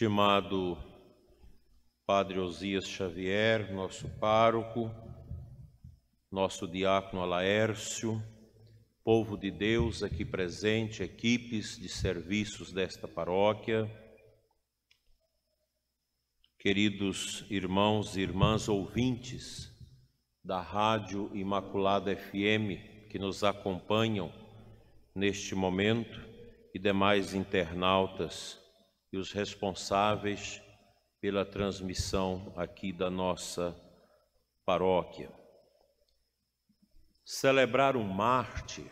estimado Padre Osias Xavier, nosso pároco, nosso diácono Alaércio, povo de Deus aqui presente, equipes de serviços desta paróquia, queridos irmãos e irmãs ouvintes da Rádio Imaculada FM que nos acompanham neste momento e demais internautas e os responsáveis pela transmissão aqui da nossa paróquia. Celebrar um mártir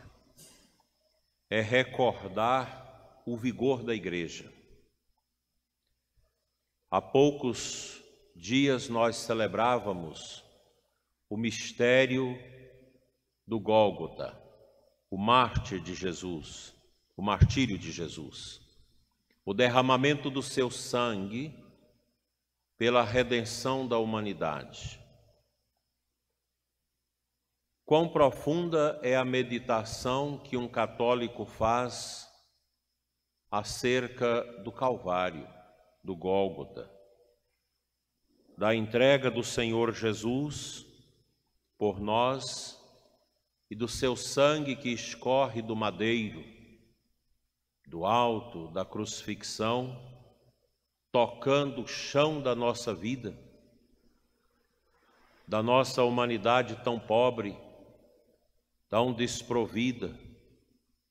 é recordar o vigor da igreja. Há poucos dias nós celebrávamos o mistério do Gólgota, o mártir de Jesus, o martírio de Jesus o derramamento do seu sangue pela redenção da humanidade. Quão profunda é a meditação que um católico faz acerca do Calvário, do Gólgota, da entrega do Senhor Jesus por nós e do seu sangue que escorre do madeiro do alto da crucifixão, tocando o chão da nossa vida, da nossa humanidade tão pobre, tão desprovida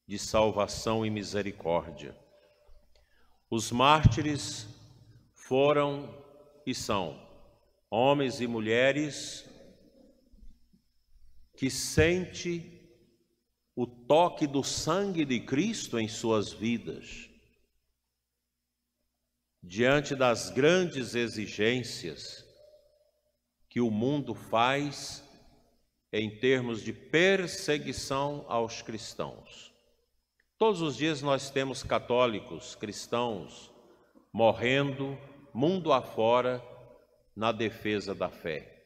de salvação e misericórdia. Os mártires foram e são homens e mulheres que sente o toque do sangue de Cristo em suas vidas. Diante das grandes exigências que o mundo faz em termos de perseguição aos cristãos. Todos os dias nós temos católicos, cristãos, morrendo, mundo afora, na defesa da fé.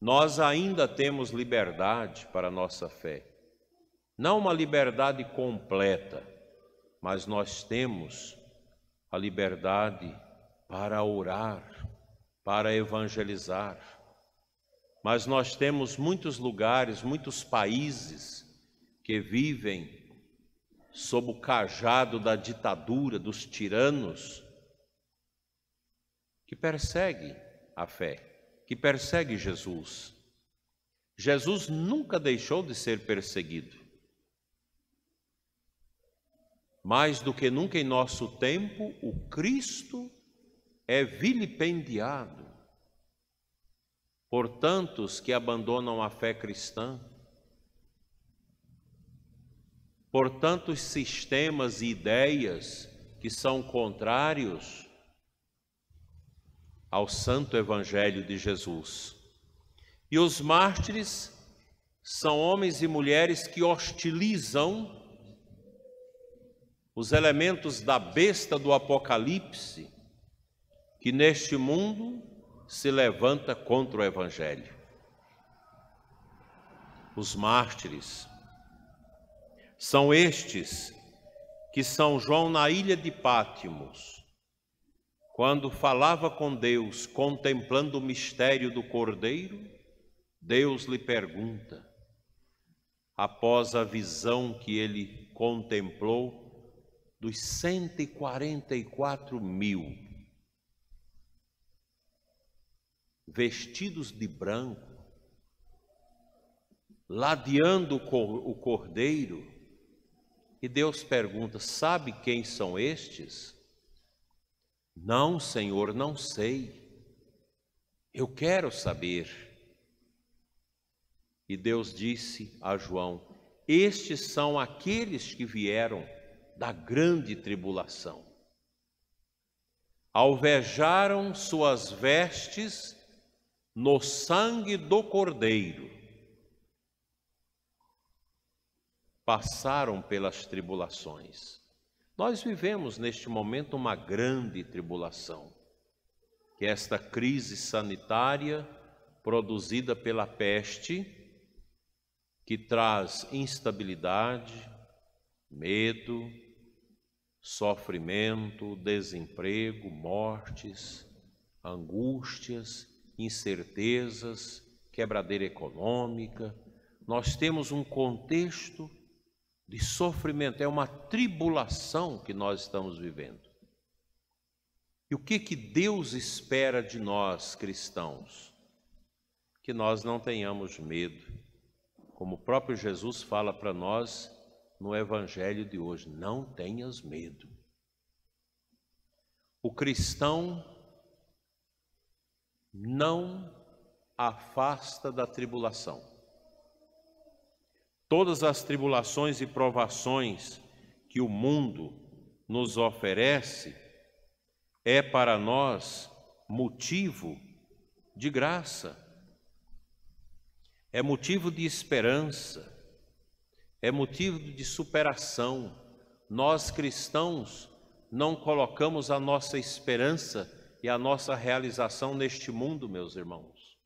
Nós ainda temos liberdade para a nossa fé. Não uma liberdade completa, mas nós temos a liberdade para orar, para evangelizar. Mas nós temos muitos lugares, muitos países que vivem sob o cajado da ditadura, dos tiranos, que persegue a fé, que persegue Jesus. Jesus nunca deixou de ser perseguido. Mais do que nunca em nosso tempo, o Cristo é vilipendiado por tantos que abandonam a fé cristã, por tantos sistemas e ideias que são contrários ao santo evangelho de Jesus. E os mártires são homens e mulheres que hostilizam os elementos da besta do Apocalipse que neste mundo se levanta contra o Evangelho. Os mártires. São estes que São João, na ilha de Pátimos, quando falava com Deus, contemplando o mistério do Cordeiro, Deus lhe pergunta, após a visão que ele contemplou, dos 144 mil vestidos de branco, ladeando o cordeiro, e Deus pergunta: Sabe quem são estes? Não, Senhor, não sei. Eu quero saber. E Deus disse a João: Estes são aqueles que vieram da grande tribulação. Alvejaram suas vestes no sangue do Cordeiro. Passaram pelas tribulações. Nós vivemos neste momento uma grande tribulação, que é esta crise sanitária produzida pela peste, que traz instabilidade, medo, sofrimento, desemprego, mortes, angústias, incertezas, quebradeira econômica. Nós temos um contexto de sofrimento, é uma tribulação que nós estamos vivendo. E o que, que Deus espera de nós cristãos? Que nós não tenhamos medo. Como o próprio Jesus fala para nós, no Evangelho de hoje: não tenhas medo. O cristão não afasta da tribulação. Todas as tribulações e provações que o mundo nos oferece é para nós motivo de graça, é motivo de esperança, é motivo de superação. Nós cristãos não colocamos a nossa esperança e a nossa realização neste mundo, meus irmãos.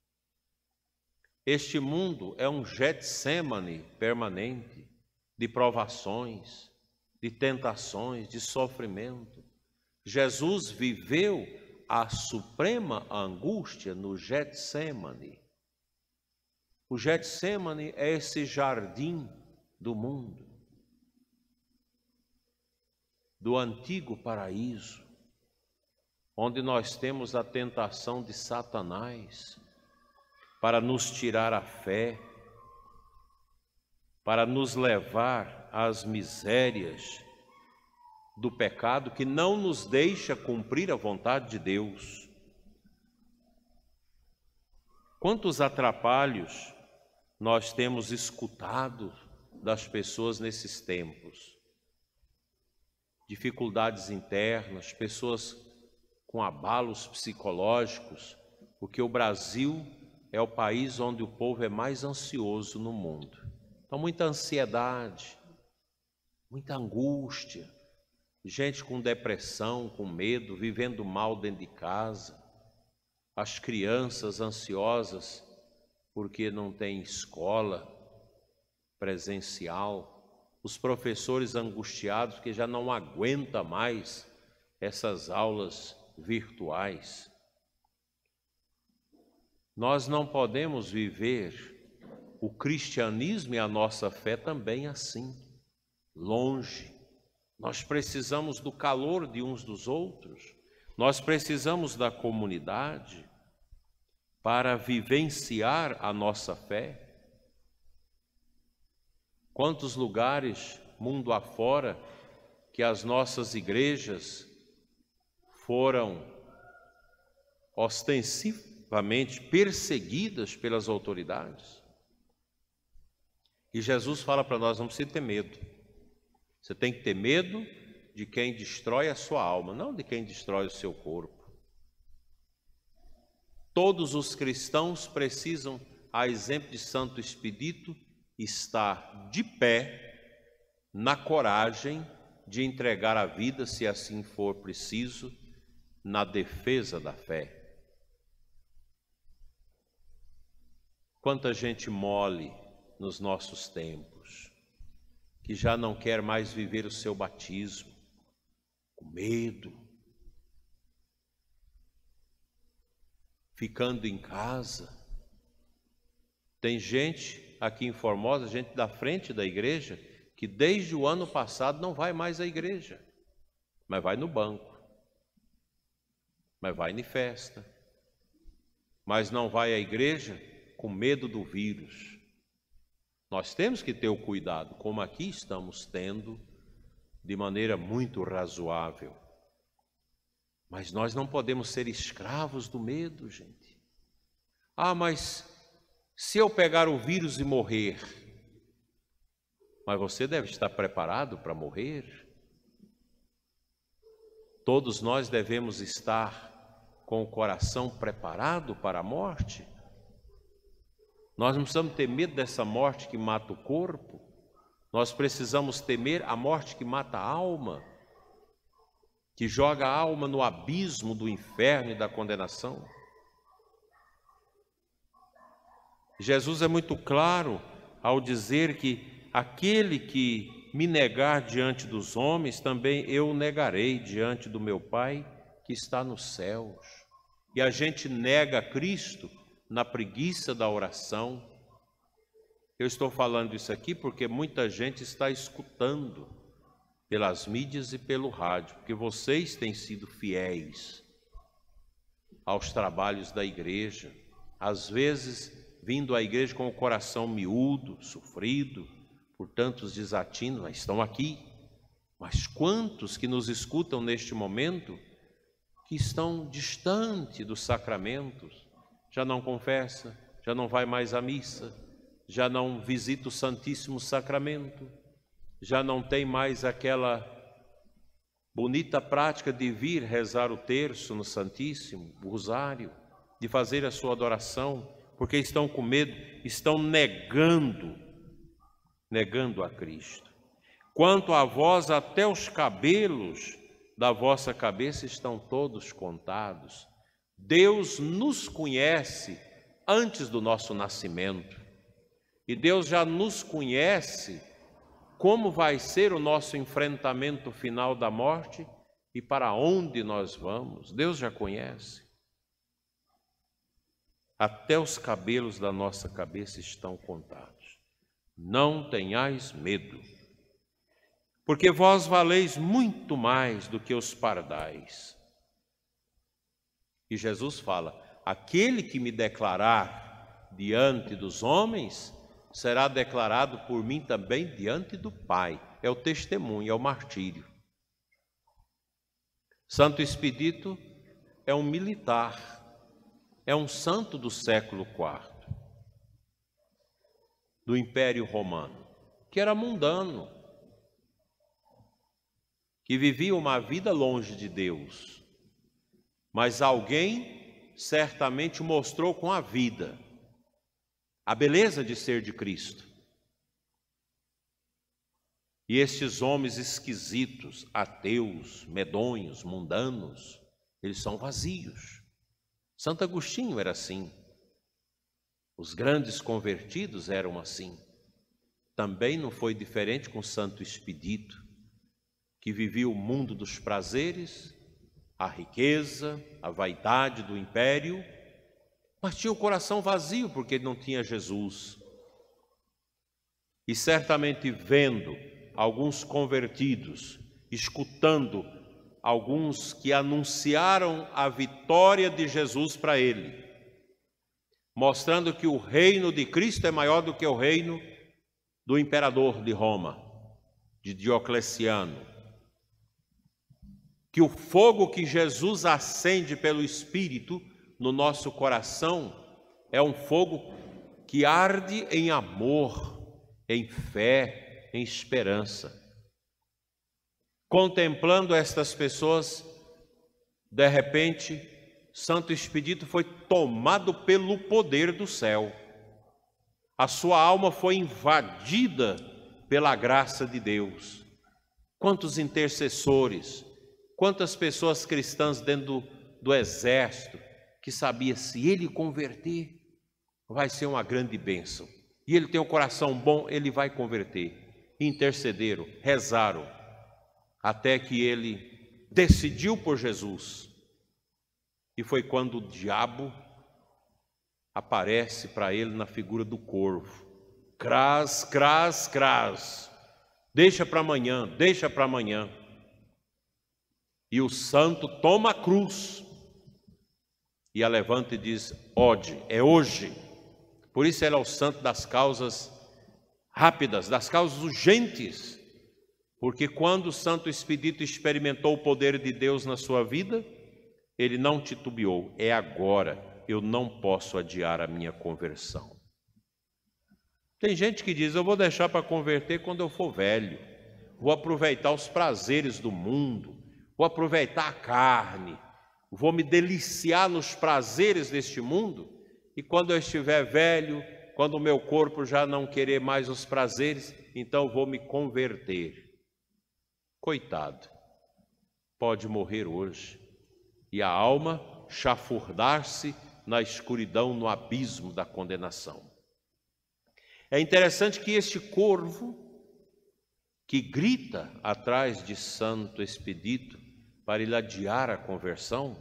Este mundo é um Getsemane permanente de provações, de tentações, de sofrimento. Jesus viveu a suprema angústia no Getsemane. O Getsemane é esse jardim do mundo, do antigo paraíso, onde nós temos a tentação de Satanás para nos tirar a fé, para nos levar às misérias do pecado que não nos deixa cumprir a vontade de Deus. Quantos atrapalhos nós temos escutado das pessoas nesses tempos. Dificuldades internas, pessoas com abalos psicológicos, porque o Brasil é o país onde o povo é mais ansioso no mundo. Então, muita ansiedade, muita angústia, gente com depressão, com medo, vivendo mal dentro de casa, as crianças ansiosas porque não tem escola, presencial, os professores angustiados que já não aguenta mais essas aulas virtuais. Nós não podemos viver o cristianismo e a nossa fé também assim, longe. Nós precisamos do calor de uns dos outros, nós precisamos da comunidade para vivenciar a nossa fé Quantos lugares, mundo afora, que as nossas igrejas foram ostensivamente perseguidas pelas autoridades. E Jesus fala para nós: não precisa ter medo. Você tem que ter medo de quem destrói a sua alma, não de quem destrói o seu corpo. Todos os cristãos precisam, a exemplo de Santo Expedito, está de pé na coragem de entregar a vida, se assim for preciso, na defesa da fé. Quanta gente mole nos nossos tempos, que já não quer mais viver o seu batismo, com medo, ficando em casa. Tem gente aqui em Formosa, gente da frente da igreja, que desde o ano passado não vai mais à igreja, mas vai no banco, mas vai em festa, mas não vai à igreja com medo do vírus. Nós temos que ter o cuidado, como aqui estamos tendo, de maneira muito razoável. Mas nós não podemos ser escravos do medo, gente. Ah, mas se eu pegar o vírus e morrer, mas você deve estar preparado para morrer. Todos nós devemos estar com o coração preparado para a morte. Nós não precisamos ter medo dessa morte que mata o corpo, nós precisamos temer a morte que mata a alma, que joga a alma no abismo do inferno e da condenação. Jesus é muito claro ao dizer que aquele que me negar diante dos homens, também eu negarei diante do meu Pai que está nos céus. E a gente nega Cristo na preguiça da oração. Eu estou falando isso aqui porque muita gente está escutando pelas mídias e pelo rádio, porque vocês têm sido fiéis aos trabalhos da igreja. Às vezes vindo à igreja com o coração miúdo, sofrido, por tantos desatinos, mas estão aqui. Mas quantos que nos escutam neste momento que estão distante dos sacramentos, já não confessa, já não vai mais à missa, já não visita o Santíssimo Sacramento, já não tem mais aquela bonita prática de vir rezar o terço no Santíssimo, o rosário, de fazer a sua adoração porque estão com medo, estão negando, negando a Cristo. Quanto a vós, até os cabelos da vossa cabeça estão todos contados. Deus nos conhece antes do nosso nascimento. E Deus já nos conhece como vai ser o nosso enfrentamento final da morte e para onde nós vamos. Deus já conhece até os cabelos da nossa cabeça estão contados. Não tenhais medo, porque vós valeis muito mais do que os pardais. E Jesus fala: aquele que me declarar diante dos homens, será declarado por mim também diante do Pai. É o testemunho, é o martírio. Santo Expedito é um militar é um santo do século IV, do Império Romano, que era mundano, que vivia uma vida longe de Deus. Mas alguém certamente mostrou com a vida a beleza de ser de Cristo. E estes homens esquisitos, ateus, medonhos, mundanos, eles são vazios. Santo Agostinho era assim. Os grandes convertidos eram assim. Também não foi diferente com Santo Expedito, que vivia o mundo dos prazeres, a riqueza, a vaidade do império, mas tinha o coração vazio porque não tinha Jesus. E certamente vendo alguns convertidos, escutando alguns que anunciaram a vitória de Jesus para ele, mostrando que o reino de Cristo é maior do que o reino do imperador de Roma, de Diocleciano. Que o fogo que Jesus acende pelo Espírito no nosso coração é um fogo que arde em amor, em fé, em esperança contemplando estas pessoas, de repente, Santo Expedito foi tomado pelo poder do céu. A sua alma foi invadida pela graça de Deus. Quantos intercessores, quantas pessoas cristãs dentro do, do exército que sabia se ele converter, vai ser uma grande bênção. E ele tem um coração bom, ele vai converter. Intercederam, rezaram, até que ele decidiu por Jesus. E foi quando o diabo aparece para ele na figura do corvo. Cras, cras, cras. Deixa para amanhã, deixa para amanhã. E o santo toma a cruz e a levanta e diz: Ode, é hoje. Por isso ele é o santo das causas rápidas, das causas urgentes. Porque quando o Santo Espírito experimentou o poder de Deus na sua vida, ele não titubeou. É agora, eu não posso adiar a minha conversão. Tem gente que diz: eu vou deixar para converter quando eu for velho, vou aproveitar os prazeres do mundo, vou aproveitar a carne, vou me deliciar nos prazeres deste mundo, e quando eu estiver velho, quando o meu corpo já não querer mais os prazeres, então vou me converter coitado, pode morrer hoje e a alma chafurdar-se na escuridão, no abismo da condenação. É interessante que este corvo, que grita atrás de Santo Expedito para adiar a conversão,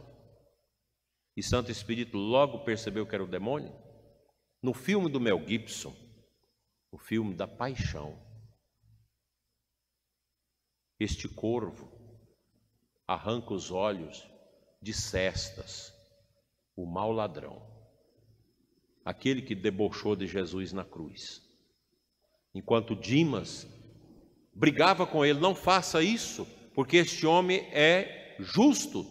e Santo Espírito logo percebeu que era o demônio, no filme do Mel Gibson, o filme da paixão, este corvo arranca os olhos de cestas, o mau ladrão, aquele que debochou de Jesus na cruz. Enquanto Dimas brigava com ele: não faça isso, porque este homem é justo,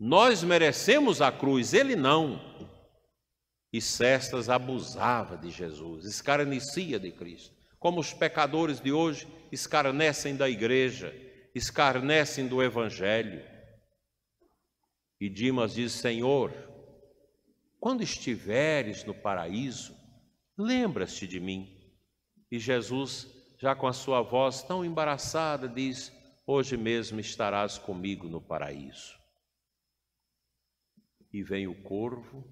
nós merecemos a cruz, ele não. E Cestas abusava de Jesus, escarnecia de Cristo, como os pecadores de hoje escarnecem da igreja escarnecem do Evangelho. E Dimas diz: Senhor, quando estiveres no paraíso, lembras-te de mim. E Jesus, já com a sua voz tão embaraçada, diz: Hoje mesmo estarás comigo no paraíso. E vem o corvo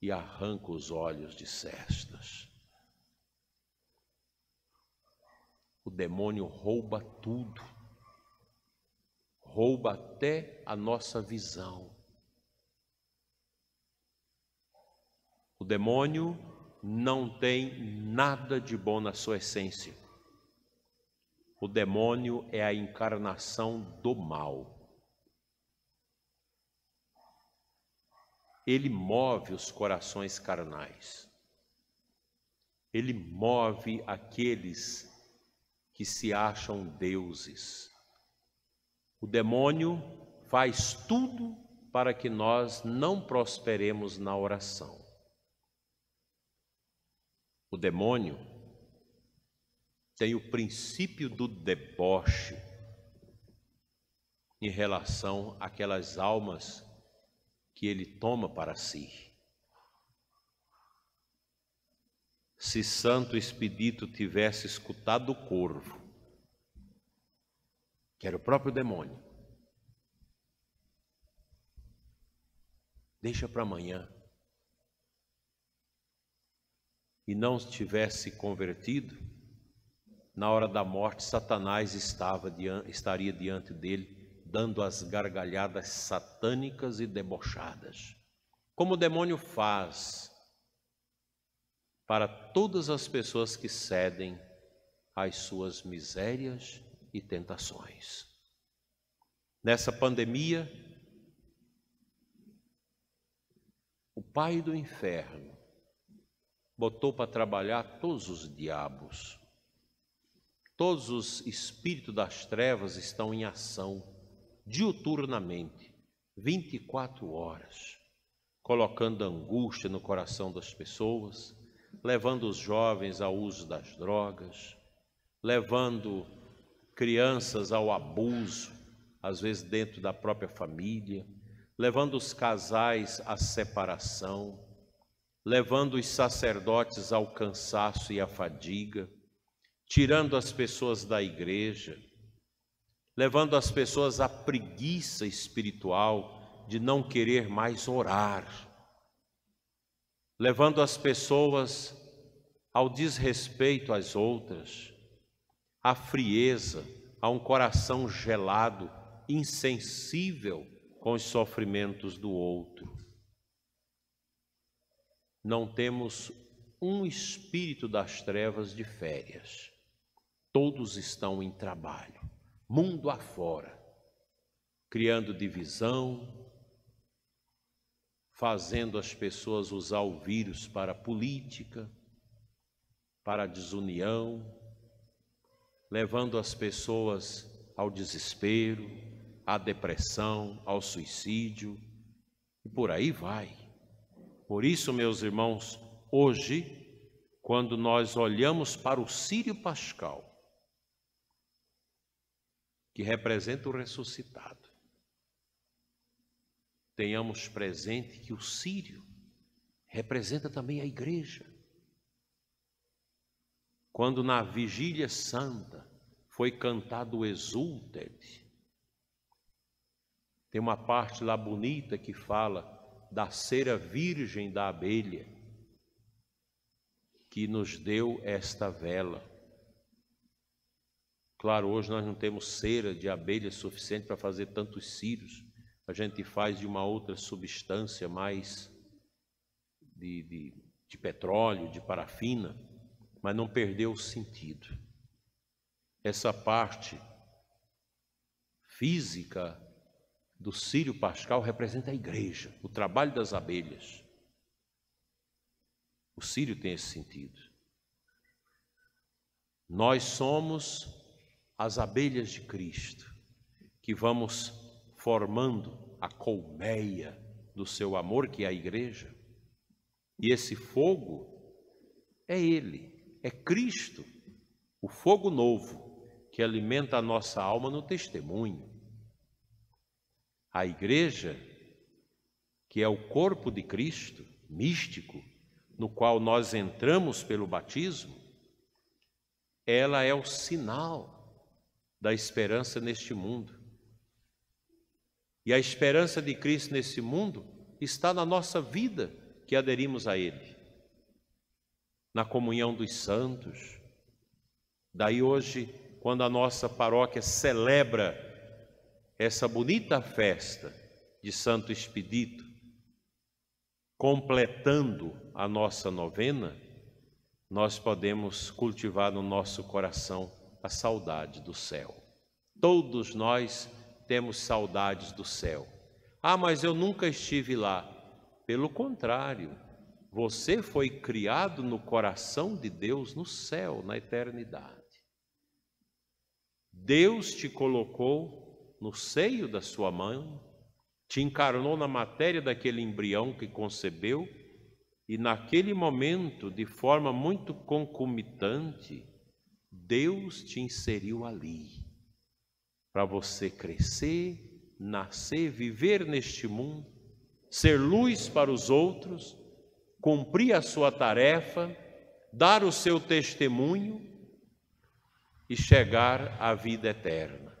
e arranca os olhos de cestas. O demônio rouba tudo, rouba até a nossa visão. O demônio não tem nada de bom na sua essência. O demônio é a encarnação do mal. Ele move os corações carnais. Ele move aqueles que se acham deuses. O demônio faz tudo para que nós não prosperemos na oração. O demônio tem o princípio do deboche em relação àquelas almas que ele toma para si. se Santo Expedito tivesse escutado o corvo, que era o próprio demônio. Deixa para amanhã. E não tivesse convertido, na hora da morte, Satanás estava, estaria diante dele, dando as gargalhadas satânicas e debochadas. Como o demônio faz para todas as pessoas que cedem às suas misérias e tentações. Nessa pandemia, o Pai do inferno botou para trabalhar todos os diabos. Todos os espíritos das trevas estão em ação diuturnamente, 24 horas, colocando angústia no coração das pessoas, levando os jovens ao uso das drogas, levando crianças ao abuso, às vezes dentro da própria família, levando os casais à separação, levando os sacerdotes ao cansaço e à fadiga, tirando as pessoas da igreja, levando as pessoas à preguiça espiritual de não querer mais orar levando as pessoas ao desrespeito às outras, à frieza, a um coração gelado, insensível com os sofrimentos do outro. Não temos um espírito das trevas de férias. Todos estão em trabalho, mundo afora, criando divisão, fazendo as pessoas usar o vírus para política, para desunião, levando as pessoas ao desespero, à depressão, ao suicídio e por aí vai. Por isso, meus irmãos, hoje, quando nós olhamos para o Sírio Pascal, que representa o ressuscitado, tenhamos presente que o sírio representa também a igreja. Quando na vigília santa foi cantado o Exultet, tem uma parte lá bonita que fala da cera virgem da abelha que nos deu esta vela. Claro, hoje nós não temos cera de abelha suficiente para fazer tantos círios a gente faz de uma outra substância mais de, de, de petróleo, de parafina, mas não perdeu o sentido. Essa parte física do Sírio Pascal representa a igreja, o trabalho das abelhas. O Sírio tem esse sentido. Nós somos as abelhas de Cristo, que vamos formando a colmeia do seu amor, que é a igreja. E esse fogo é Ele, é Cristo, o fogo novo que alimenta a nossa alma no testemunho. A igreja, que é o corpo de Cristo, místico, no qual nós entramos pelo batismo, ela é o sinal da esperança neste mundo. E a esperança de Cristo nesse mundo está na nossa vida que aderimos a Ele, na comunhão dos santos. Daí hoje, quando a nossa paróquia celebra essa bonita festa de Santo Expedito, completando a nossa novena, nós podemos cultivar no nosso coração a saudade do céu. Todos nós temos saudades do céu. Ah, mas eu nunca estive lá. Pelo contrário, você foi criado no coração de Deus, no céu, na eternidade. Deus te colocou no seio da sua mãe, te encarnou na matéria daquele embrião que concebeu, e naquele momento, de forma muito concomitante, Deus te inseriu ali para você crescer, nascer, viver neste mundo, ser luz para os outros, cumprir a sua tarefa, dar o seu testemunho e chegar à vida eterna.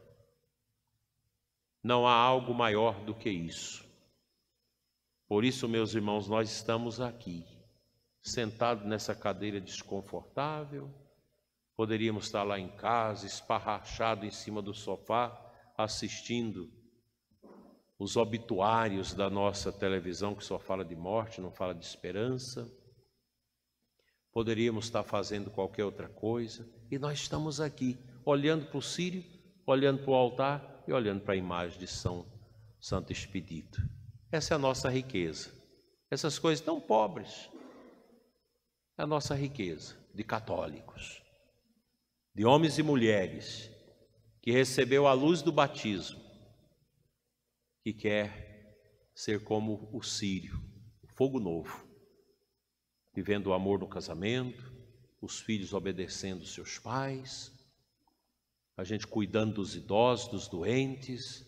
Não há algo maior do que isso. Por isso, meus irmãos, nós estamos aqui, sentados nessa cadeira desconfortável, Poderíamos estar lá em casa, esparrachado em cima do sofá, assistindo os obituários da nossa televisão, que só fala de morte, não fala de esperança. Poderíamos estar fazendo qualquer outra coisa, e nós estamos aqui, olhando para o Sírio, olhando para o altar e olhando para a imagem de São Santo Expedito. Essa é a nossa riqueza. Essas coisas tão pobres, é a nossa riqueza de católicos de homens e mulheres que recebeu a luz do batismo, que quer ser como o sírio, fogo novo, vivendo o amor no casamento, os filhos obedecendo seus pais, a gente cuidando dos idosos, dos doentes,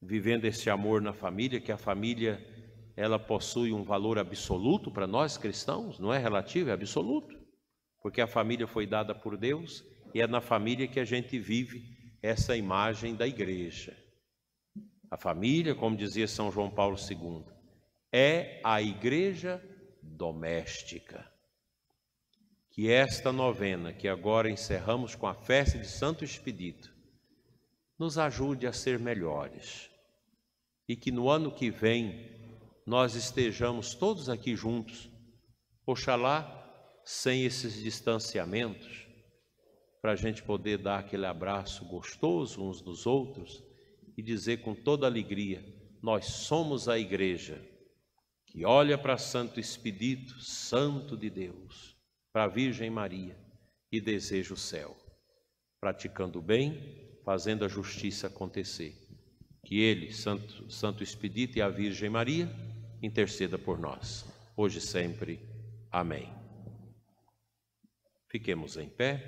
vivendo esse amor na família, que a família ela possui um valor absoluto para nós cristãos, não é relativo, é absoluto porque a família foi dada por Deus e é na família que a gente vive essa imagem da igreja. A família, como dizia São João Paulo II, é a igreja doméstica. Que esta novena, que agora encerramos com a festa de Santo Expedito, nos ajude a ser melhores e que no ano que vem nós estejamos todos aqui juntos, oxalá sem esses distanciamentos, para a gente poder dar aquele abraço gostoso uns dos outros e dizer com toda alegria: nós somos a igreja que olha para Santo Expedito, Santo de Deus, para a Virgem Maria e deseja o céu, praticando o bem, fazendo a justiça acontecer. Que ele, Santo, Santo Expedito e a Virgem Maria, interceda por nós, hoje e sempre. Amém. Fiquemos em pé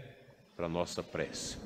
para nossa prece.